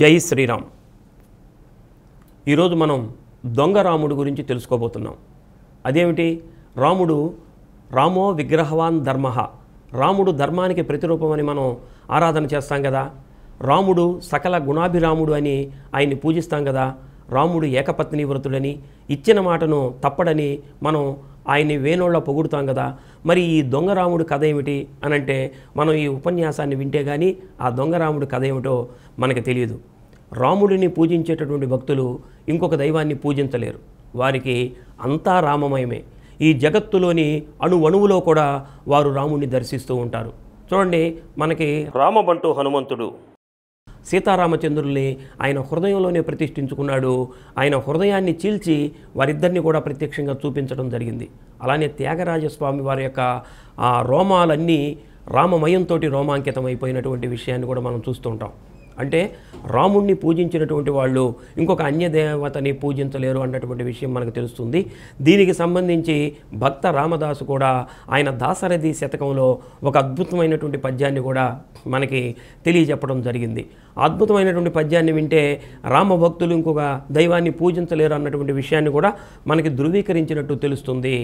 జై శ్రీరామ్ ఈరోజు మనం దొంగ రాముడు గురించి తెలుసుకోబోతున్నాం అదేమిటి రాముడు రామో విగ్రహవాన్ ధర్మ రాముడు ధర్మానికి ప్రతిరూపమని మనం ఆరాధన చేస్తాం కదా రాముడు సకల గుణాభిరాముడు అని ఆయన్ని పూజిస్తాం కదా రాముడు ఏకపత్ని వ్రతుడని ఇచ్చిన మాటను తప్పడని మనం ఆయన్ని వేణోళ్ళ పొగుడుతాం కదా మరి ఈ దొంగరాముడు కథ ఏమిటి అని అంటే మనం ఈ ఉపన్యాసాన్ని వింటే కానీ ఆ దొంగరాముడు కథ ఏమిటో మనకు తెలియదు రాముడిని పూజించేటటువంటి భక్తులు ఇంకొక దైవాన్ని పూజించలేరు వారికి అంతా రామమయమే ఈ జగత్తులోని అణువణువులో కూడా వారు రాముడిని దర్శిస్తూ ఉంటారు చూడండి మనకి రామబంటు హనుమంతుడు సీతారామచంద్రుల్ని ఆయన హృదయంలోనే ప్రతిష్ఠించుకున్నాడు ఆయన హృదయాన్ని చీల్చి వారిద్దరిని కూడా ప్రత్యక్షంగా చూపించడం జరిగింది అలానే త్యాగరాజస్వామి వారి యొక్క ఆ రోమాలన్నీ రామమయంతో రోమాంకితం అయిపోయినటువంటి విషయాన్ని కూడా మనం చూస్తుంటాం అంటే రాముణ్ణి పూజించినటువంటి వాళ్ళు ఇంకొక అన్యదేవతని పూజించలేరు అన్నటువంటి విషయం మనకు తెలుస్తుంది దీనికి సంబంధించి భక్త రామదాసు కూడా ఆయన దాసరథి శతకంలో ఒక అద్భుతమైనటువంటి పద్యాన్ని కూడా మనకి తెలియజెప్పడం జరిగింది అద్భుతమైనటువంటి పద్యాన్ని వింటే రామభక్తులు ఇంకొక దైవాన్ని పూజించలేరు అన్నటువంటి విషయాన్ని కూడా మనకి ధృవీకరించినట్టు తెలుస్తుంది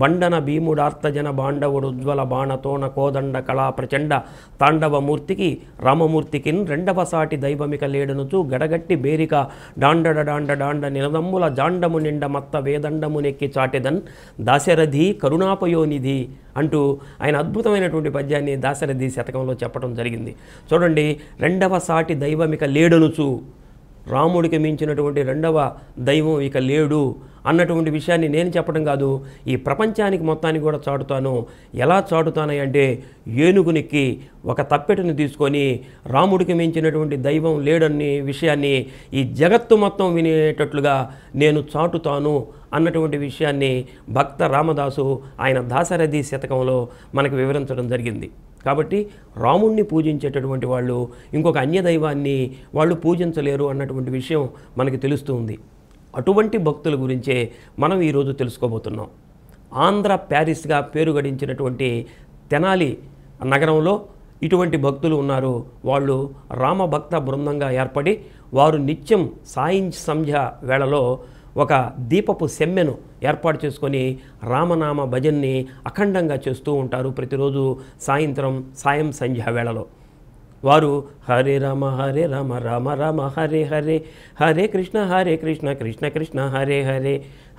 బండన భీముడార్తజన బాండవుడు ఉజ్వల బాణతోన కోదండ కళా ప్రచండ తాండవమూర్తికి రామమూర్తికి రెండవ రెండవసారి సాటి దైవమిక లేడనుచు గడగట్టి బేరిక డాండడ డాండ డాండ నినదమ్ముల జాండము నిండ మత్త వేదండము నెక్కి చాటెదన్ దాశరథి కరుణాపయోనిధి అంటూ ఆయన అద్భుతమైనటువంటి పద్యాన్ని దాశరథి శతకంలో చెప్పడం జరిగింది చూడండి రెండవ సాటి దైవమిక లేడనుచు రాముడికి మించినటువంటి రెండవ దైవం ఇక లేడు అన్నటువంటి విషయాన్ని నేను చెప్పడం కాదు ఈ ప్రపంచానికి మొత్తాన్ని కూడా చాటుతాను ఎలా అంటే ఏనుగునికి ఒక తప్పెటను తీసుకొని రాముడికి మించినటువంటి దైవం లేడని విషయాన్ని ఈ జగత్తు మొత్తం వినేటట్లుగా నేను చాటుతాను అన్నటువంటి విషయాన్ని భక్త రామదాసు ఆయన దాసరథి శతకంలో మనకు వివరించడం జరిగింది కాబట్టి రాముణ్ణి పూజించేటటువంటి వాళ్ళు ఇంకొక అన్యదైవాన్ని వాళ్ళు పూజించలేరు అన్నటువంటి విషయం మనకి తెలుస్తూ ఉంది అటువంటి భక్తుల గురించే మనం ఈరోజు తెలుసుకోబోతున్నాం ఆంధ్ర ప్యారిస్గా పేరు గడించినటువంటి తెనాలి నగరంలో ఇటువంటి భక్తులు ఉన్నారు వాళ్ళు రామభక్త బృందంగా ఏర్పడి వారు నిత్యం సాయం సంధ్య వేళలో ఒక దీపపు సెమ్మెను ఏర్పాటు చేసుకొని రామనామ భజన్ని అఖండంగా చేస్తూ ఉంటారు ప్రతిరోజు సాయంత్రం సాయం సంధ్యా వేళలో వారు హరే రామ హరే రామ రామ రామ హరే హరే హరే కృష్ణ హరే కృష్ణ కృష్ణ కృష్ణ హరే హరే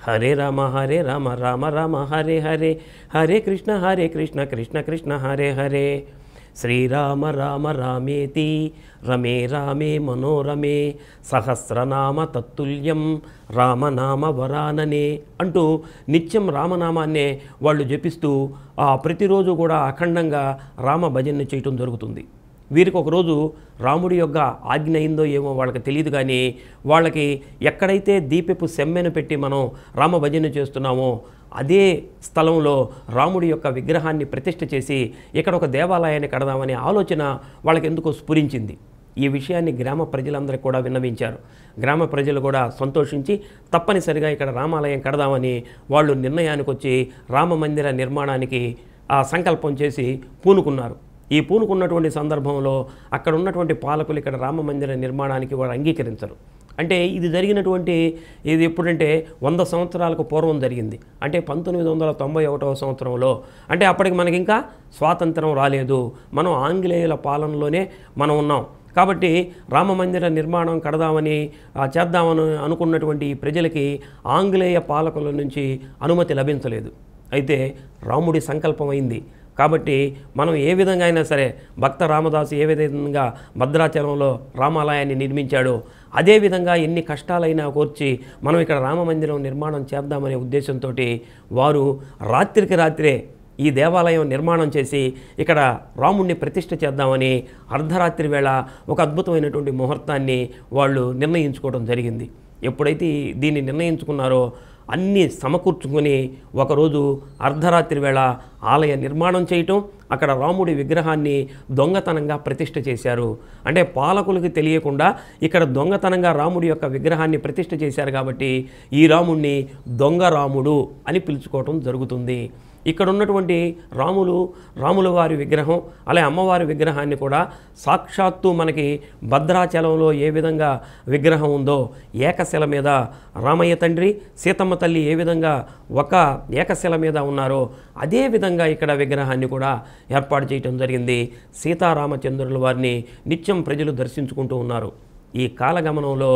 హరే రామ హరే రామ రామ రామ హరే హరే హరే కృష్ణ హరే కృష్ణ కృష్ణ కృష్ణ హరే హరే శ్రీరామ రామ రామేతి రమే రామే మనోరమే సహస్రనామ తత్తుల్యం రామనామ వరాననే అంటూ నిత్యం రామనామాన్నే వాళ్ళు జపిస్తూ ఆ ప్రతిరోజు కూడా అఖండంగా రామ భజన చేయటం జరుగుతుంది వీరికి ఒకరోజు రాముడి యొక్క ఆజ్ఞ అయిందో ఏమో వాళ్ళకి తెలియదు కానీ వాళ్ళకి ఎక్కడైతే దీపపు సెమ్మెను పెట్టి మనం రామభజన చేస్తున్నామో అదే స్థలంలో రాముడి యొక్క విగ్రహాన్ని ప్రతిష్ట చేసి ఇక్కడ ఒక దేవాలయాన్ని కడదామనే ఆలోచన వాళ్ళకి ఎందుకో స్ఫురించింది ఈ విషయాన్ని గ్రామ ప్రజలందరూ కూడా విన్నవించారు గ్రామ ప్రజలు కూడా సంతోషించి తప్పనిసరిగా ఇక్కడ రామాలయం కడదామని వాళ్ళు నిర్ణయానికి వచ్చి రామ మందిర నిర్మాణానికి ఆ సంకల్పం చేసి పూనుకున్నారు ఈ పూనుకున్నటువంటి సందర్భంలో అక్కడ ఉన్నటువంటి పాలకులు ఇక్కడ రామ మందిర నిర్మాణానికి వాళ్ళు అంగీకరించరు అంటే ఇది జరిగినటువంటి ఇది ఎప్పుడంటే వంద సంవత్సరాలకు పూర్వం జరిగింది అంటే పంతొమ్మిది వందల తొంభై ఒకటవ సంవత్సరంలో అంటే అప్పటికి మనకి ఇంకా స్వాతంత్రం రాలేదు మనం ఆంగ్లేయుల పాలనలోనే మనం ఉన్నాం కాబట్టి రామమందిర నిర్మాణం కడదామని చేద్దామని అనుకున్నటువంటి ప్రజలకి ఆంగ్లేయ పాలకుల నుంచి అనుమతి లభించలేదు అయితే రాముడి సంకల్పమైంది కాబట్టి మనం ఏ విధంగా అయినా సరే భక్త రామదాసు ఏ విధంగా భద్రాచలంలో రామాలయాన్ని నిర్మించాడో అదేవిధంగా ఎన్ని కష్టాలైనా కోర్చి మనం ఇక్కడ రామ మందిరం నిర్మాణం చేద్దామనే ఉద్దేశంతో వారు రాత్రికి రాత్రే ఈ దేవాలయం నిర్మాణం చేసి ఇక్కడ రాముణ్ణి ప్రతిష్ఠ చేద్దామని అర్ధరాత్రి వేళ ఒక అద్భుతమైనటువంటి ముహూర్తాన్ని వాళ్ళు నిర్ణయించుకోవడం జరిగింది ఎప్పుడైతే దీన్ని నిర్ణయించుకున్నారో అన్నీ సమకూర్చుకొని ఒకరోజు అర్ధరాత్రి వేళ ఆలయ నిర్మాణం చేయటం అక్కడ రాముడి విగ్రహాన్ని దొంగతనంగా ప్రతిష్ట చేశారు అంటే పాలకులకు తెలియకుండా ఇక్కడ దొంగతనంగా రాముడి యొక్క విగ్రహాన్ని ప్రతిష్ఠ చేశారు కాబట్టి ఈ రాముడిని దొంగ రాముడు అని పిలుచుకోవటం జరుగుతుంది ఇక్కడ ఉన్నటువంటి రాములు రాముల వారి విగ్రహం అలాగే అమ్మవారి విగ్రహాన్ని కూడా సాక్షాత్తు మనకి భద్రాచలంలో ఏ విధంగా విగ్రహం ఉందో ఏకశిల మీద రామయ్య తండ్రి సీతమ్మ తల్లి ఏ విధంగా ఒక ఏకశిల మీద ఉన్నారో అదే విధంగా ఇక్కడ విగ్రహాన్ని కూడా ఏర్పాటు చేయటం జరిగింది సీతారామచంద్రుల వారిని నిత్యం ప్రజలు దర్శించుకుంటూ ఉన్నారు ఈ కాలగమనంలో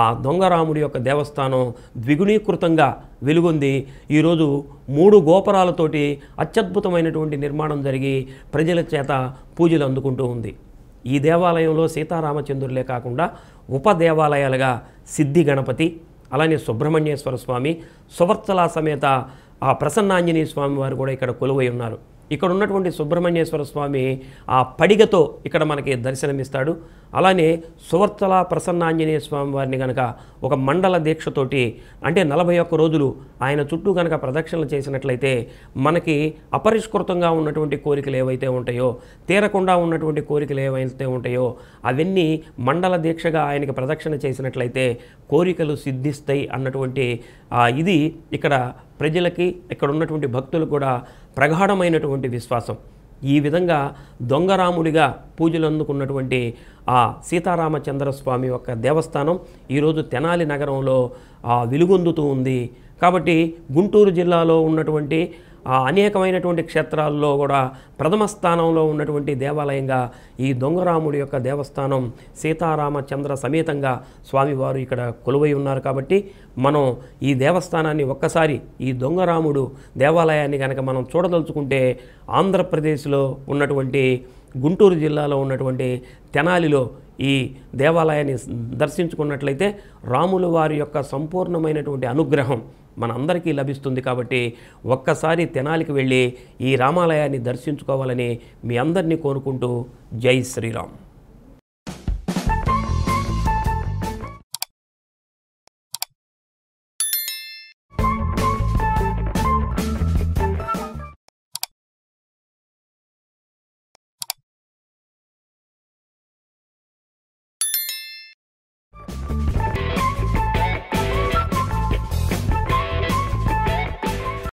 ఆ దొంగరాముడి యొక్క దేవస్థానం ద్విగుణీకృతంగా వెలుగొంది ఈరోజు మూడు గోపురాలతోటి అత్యద్భుతమైనటువంటి నిర్మాణం జరిగి ప్రజల చేత పూజలు అందుకుంటూ ఉంది ఈ దేవాలయంలో సీతారామచంద్రులే కాకుండా ఉప దేవాలయాలుగా సిద్ధి గణపతి అలానే సుబ్రహ్మణ్యేశ్వర స్వామి సువర్చలా సమేత ఆ ప్రసన్నాంజనేయ స్వామి వారు కూడా ఇక్కడ కొలువై ఉన్నారు ఇక్కడ ఉన్నటువంటి సుబ్రహ్మణ్యేశ్వర స్వామి ఆ పడిగతో ఇక్కడ మనకి దర్శనమిస్తాడు అలానే సువర్తల ప్రసన్నాంజనేయ స్వామి వారిని కనుక ఒక మండల దీక్షతోటి అంటే నలభై ఒక్క రోజులు ఆయన చుట్టూ కనుక ప్రదక్షిణలు చేసినట్లయితే మనకి అపరిష్కృతంగా ఉన్నటువంటి కోరికలు ఏవైతే ఉంటాయో తీరకుండా ఉన్నటువంటి కోరికలు ఏవైతే ఉంటాయో అవన్నీ మండల దీక్షగా ఆయనకి ప్రదక్షిణ చేసినట్లయితే కోరికలు సిద్ధిస్తాయి అన్నటువంటి ఇది ఇక్కడ ప్రజలకి ఇక్కడ ఉన్నటువంటి భక్తులు కూడా ప్రగాఢమైనటువంటి విశ్వాసం ఈ విధంగా దొంగరాముడిగా పూజలు అందుకున్నటువంటి ఆ సీతారామచంద్రస్వామి యొక్క దేవస్థానం ఈరోజు తెనాలి నగరంలో వెలుగొందుతూ ఉంది కాబట్టి గుంటూరు జిల్లాలో ఉన్నటువంటి ఆ అనేకమైనటువంటి క్షేత్రాల్లో కూడా ప్రథమ స్థానంలో ఉన్నటువంటి దేవాలయంగా ఈ దొంగరాముడి యొక్క దేవస్థానం సీతారామచంద్ర సమేతంగా స్వామివారు ఇక్కడ కొలువై ఉన్నారు కాబట్టి మనం ఈ దేవస్థానాన్ని ఒక్కసారి ఈ దొంగరాముడు దేవాలయాన్ని కనుక మనం చూడదలుచుకుంటే ఆంధ్రప్రదేశ్లో ఉన్నటువంటి గుంటూరు జిల్లాలో ఉన్నటువంటి తెనాలిలో ఈ దేవాలయాన్ని దర్శించుకున్నట్లయితే రాముల వారి యొక్క సంపూర్ణమైనటువంటి అనుగ్రహం మనందరికీ లభిస్తుంది కాబట్టి ఒక్కసారి తెనాలికి వెళ్ళి ఈ రామాలయాన్ని దర్శించుకోవాలని మీ అందరినీ కోరుకుంటూ జై శ్రీరామ్